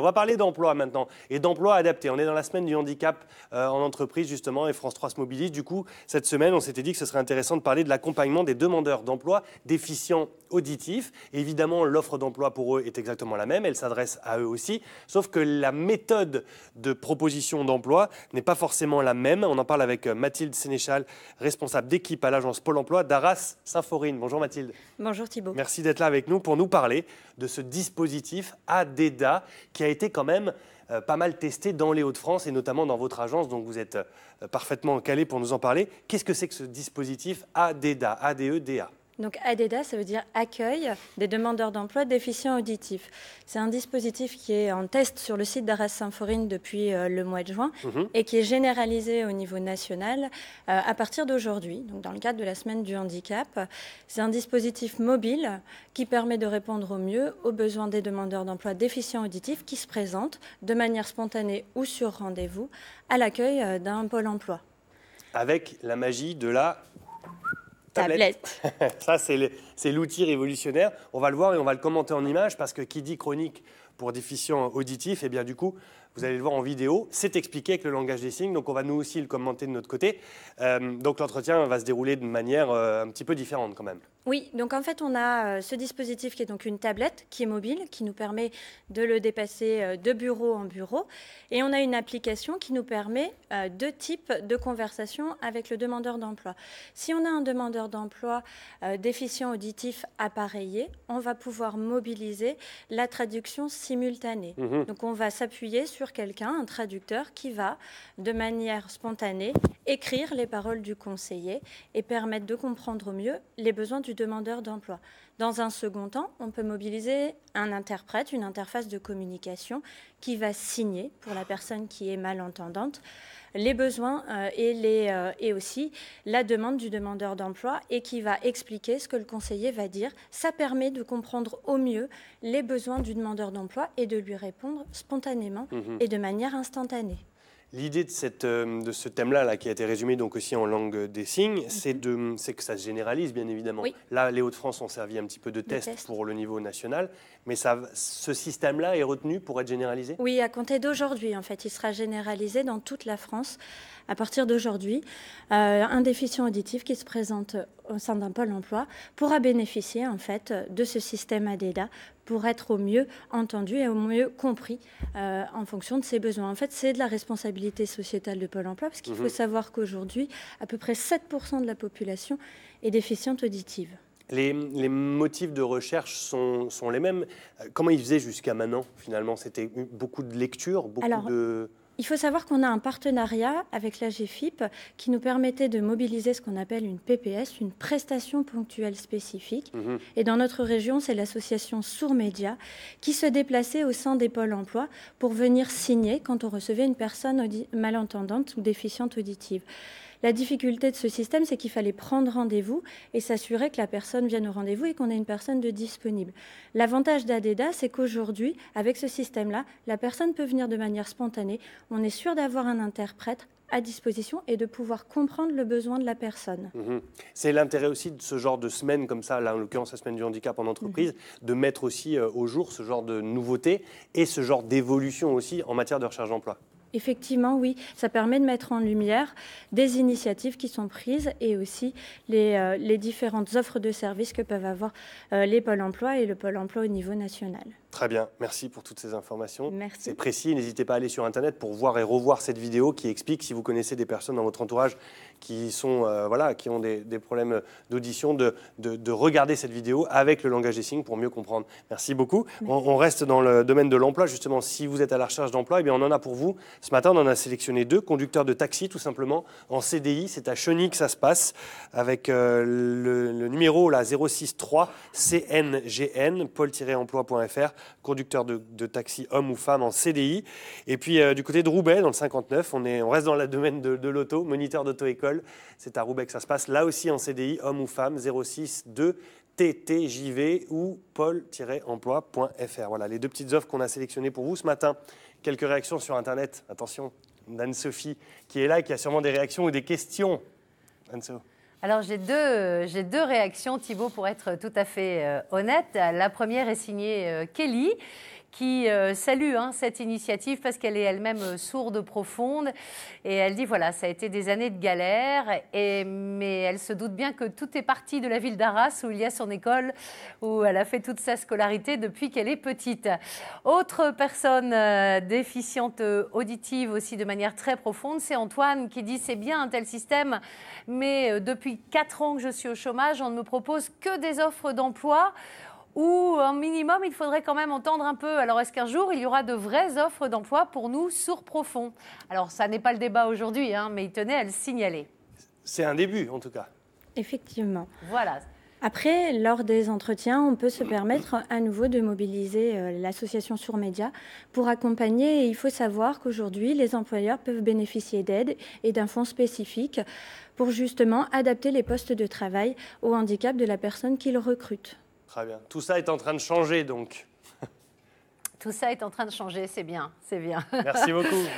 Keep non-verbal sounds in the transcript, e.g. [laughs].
on va parler d'emploi maintenant et d'emploi adapté. On est dans la semaine du handicap euh, en entreprise justement et France 3 se mobilise. Du coup, cette semaine, on s'était dit que ce serait intéressant de parler de l'accompagnement des demandeurs d'emploi déficients auditifs. évidemment, l'offre d'emploi pour eux est exactement la même, elle s'adresse à eux aussi, sauf que la méthode de proposition d'emploi n'est pas forcément la même. On en parle avec euh, Mathilde Sénéchal, responsable d'équipe à l'agence Pôle Emploi d'Arras saint Bonjour Mathilde. Bonjour Thibault. Merci d'être là avec nous pour nous parler de ce dispositif ADEDA qui a été quand même euh, pas mal testé dans les Hauts-de-France et notamment dans votre agence, donc vous êtes euh, parfaitement calé pour nous en parler. Qu'est-ce que c'est que ce dispositif ADEDA, donc ADEDA, ça veut dire accueil des demandeurs d'emploi déficients auditifs. C'est un dispositif qui est en test sur le site d'Arras Symphorine depuis euh, le mois de juin mhm. et qui est généralisé au niveau national euh, à partir d'aujourd'hui, donc dans le cadre de la semaine du handicap. C'est un dispositif mobile qui permet de répondre au mieux aux besoins des demandeurs d'emploi déficients auditifs qui se présentent de manière spontanée ou sur rendez-vous à l'accueil euh, d'un pôle emploi. Avec la magie de la tablette. [laughs] Ça, c'est l'outil révolutionnaire. On va le voir et on va le commenter en image parce que qui dit chronique pour déficient auditif, et eh bien du coup, vous allez le voir en vidéo. C'est expliqué avec le langage des signes, donc on va nous aussi le commenter de notre côté. Euh, donc l'entretien va se dérouler de manière euh, un petit peu différente quand même. Oui, donc en fait, on a euh, ce dispositif qui est donc une tablette qui est mobile, qui nous permet de le dépasser de bureau en bureau. Et on a une application qui nous permet deux types de conversations avec le demandeur d'emploi. Si on a un demandeur d'emploi déficient auditif appareillé, on va pouvoir mobiliser la traduction simultanée. Mhm. Donc on va s'appuyer sur quelqu'un, un traducteur, qui va, de manière spontanée, écrire les paroles du conseiller et permettre de comprendre mieux les besoins du demandeur d'emploi. Dans un second temps, on peut mobiliser un interprète, une interface de communication qui va signer pour la personne qui est malentendante les besoins euh, et, euh, et aussi la demande du demandeur d'emploi et qui va expliquer ce que le conseiller va dire. Ça permet de comprendre au mieux les besoins du demandeur d'emploi et de lui répondre spontanément mhm. et de manière instantanée. L'idée de, cette, euh, de ce thème-là, là, qui a été résumé donc aussi en langue des signes, mhm. c'est de, c'est que ça se généralise, bien évidemment. Là, les Hauts-de-France ont servi un petit peu de test, pour le niveau national, mais ça, ce système-là est retenu pour être généralisé Oui, à compter d'aujourd'hui, en fait. Il sera généralisé dans toute la France à partir d'aujourd'hui. Euh, un déficient auditif qui se présente au sein d'un pôle emploi pourra bénéficier en fait de ce système ADEDA pour être au mieux entendu et au mieux compris euh, en fonction de ses besoins. En fait, c'est de la responsabilité sociétale de Pôle emploi parce qu'il faut mhm. savoir qu'aujourd'hui, à peu près 7% de la population est déficiente auditive. Les, les, motifs de recherche sont, sont les mêmes. Euh, comment ils faisaient jusqu'à maintenant, finalement C'était beaucoup de lecture, beaucoup de... Il faut savoir qu'on a un partenariat avec la GFIP qui nous permettait de mobiliser ce qu'on appelle une PPS, une prestation ponctuelle spécifique. Mhm. Et dans notre région, c'est l'association Sourmédia qui se déplaçait au sein des pôles emploi pour venir signer quand on recevait une personne malentendante ou déficiente auditive. La difficulté de ce système, c'est qu'il fallait prendre rendez-vous et s'assurer que la personne vienne au rendez-vous et qu'on ait une personne de disponible. L'avantage d'ADEDA, c'est qu'aujourd'hui, avec ce système-là, la personne peut venir de manière spontanée. On est sûr d'avoir un interprète à disposition et de pouvoir comprendre le besoin de la personne. Mmh c'est l'intérêt aussi de ce genre de semaine comme ça, là en l'occurrence la semaine du handicap en entreprise, mmh de mettre aussi euh, au jour ce genre de nouveautés et ce genre d'évolution aussi en matière de recherche d'emploi. Effectivement, oui, ça permet de mettre en lumière des initiatives qui sont prises et aussi les, euh, différentes offres de services que peuvent avoir euh, les pôles emploi et le pôle emploi au niveau national. Très bien, merci pour toutes ces informations. Merci. C'est précis, n'hésitez pas à aller sur Internet pour voir et revoir cette vidéo qui explique si vous connaissez des personnes dans votre entourage qui, sont, euh, voilà, qui ont des, problèmes d'audition de, regarder cette vidéo avec le langage des signes pour mieux comprendre. Merci beaucoup. On, reste dans le domaine de l'emploi. Justement, si vous êtes à la recherche d'emploi, eh on en a pour vous. Ce matin, on en a sélectionné deux, conducteurs de taxi tout simplement, en CDI. C'est à Chenille que ça se passe, avec euh, le, numéro là, 063 CNGN, paul emploifr conducteur de, taxi homme ou femme en CDI. Et puis euh, du côté de Roubaix, dans le 59, on, est, on reste dans le domaine de, de l'auto, moniteur d'auto-école. C'est à Roubaix que ça se passe. Là aussi en CDI, homme ou femme, 06 2 ttjv ou paul-emploi.fr. Voilà les deux petites offres qu'on a sélectionnées pour vous ce matin. Quelques réactions sur Internet. Attention, Anne-Sophie qui est là et qui a sûrement des réactions ou des questions. Anne-Sophie. Alors j'ai deux, réactions, Thibault, pour être tout à fait euh, honnête. La première est signée euh, Kelly qui euh, salue hein, cette initiative parce qu'elle est elle-même euh, sourde, profonde. Et elle dit, voilà, ça a été des années de galère, et, mais elle se doute bien que tout est parti de la ville d'Arras où il y a son école, où elle a fait toute sa scolarité depuis qu'elle est petite. Autre personne euh, déficiente auditive aussi de manière très profonde, c'est Antoine qui dit, c'est bien un tel système, mais depuis 4 ans que je suis au chômage, on ne me propose que des offres d'emploi ou un minimum, il faudrait quand même entendre un peu. Alors, est-ce qu'un jour, il y aura de vraies offres d'emploi pour nous, sourds profonds Alors, ça n'est pas le débat aujourd'hui, hein, mais il tenait à le signaler. C'est un début, en tout cas. Effectivement. Voilà. Après, lors des entretiens, on peut se permettre à nouveau de mobiliser euh, l'association sur pour accompagner. Et il faut savoir qu'aujourd'hui, les employeurs peuvent bénéficier d'aide et d'un fonds spécifique pour justement adapter les postes de travail au handicap de la personne qu'ils recrutent. Tout ça est en train de changer donc. Tout ça est en train de changer, c'est bien, c'est bien. Merci beaucoup. [laughs]